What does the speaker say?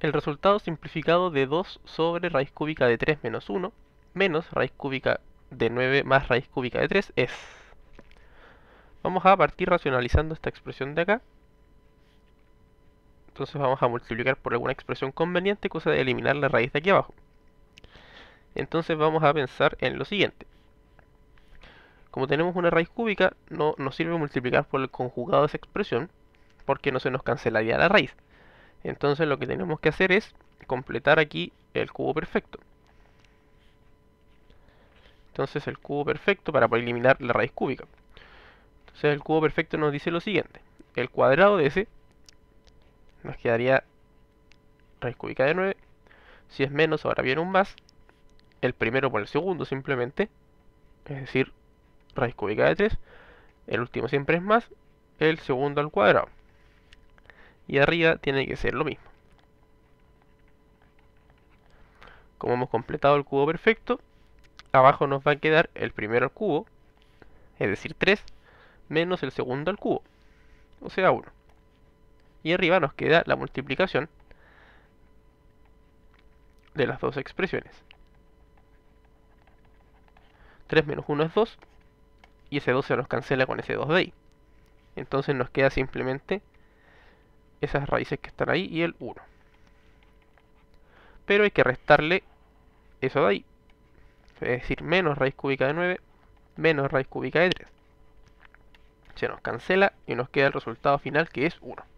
el resultado simplificado de 2 sobre raíz cúbica de 3 menos 1 menos raíz cúbica de 9 más raíz cúbica de 3 es. Vamos a partir racionalizando esta expresión de acá. Entonces vamos a multiplicar por alguna expresión conveniente, cosa de eliminar la raíz de aquí abajo. Entonces vamos a pensar en lo siguiente. Como tenemos una raíz cúbica, no nos sirve multiplicar por el conjugado de esa expresión, porque no se nos cancelaría la raíz. Entonces lo que tenemos que hacer es completar aquí el cubo perfecto. Entonces el cubo perfecto para eliminar la raíz cúbica. Entonces el cubo perfecto nos dice lo siguiente. El cuadrado de ese nos quedaría raíz cúbica de 9. Si es menos, ahora viene un más. El primero por el segundo simplemente. Es decir, raíz cúbica de 3. El último siempre es más. El segundo al cuadrado y arriba tiene que ser lo mismo. Como hemos completado el cubo perfecto, abajo nos va a quedar el primero al cubo, es decir 3, menos el segundo al cubo, o sea 1. Y arriba nos queda la multiplicación de las dos expresiones. 3 menos 1 es 2, y ese 2 se nos cancela con ese 2 de ahí. Entonces nos queda simplemente esas raíces que están ahí y el 1. Pero hay que restarle eso de ahí. Es decir, menos raíz cúbica de 9, menos raíz cúbica de 3. Se nos cancela y nos queda el resultado final que es 1.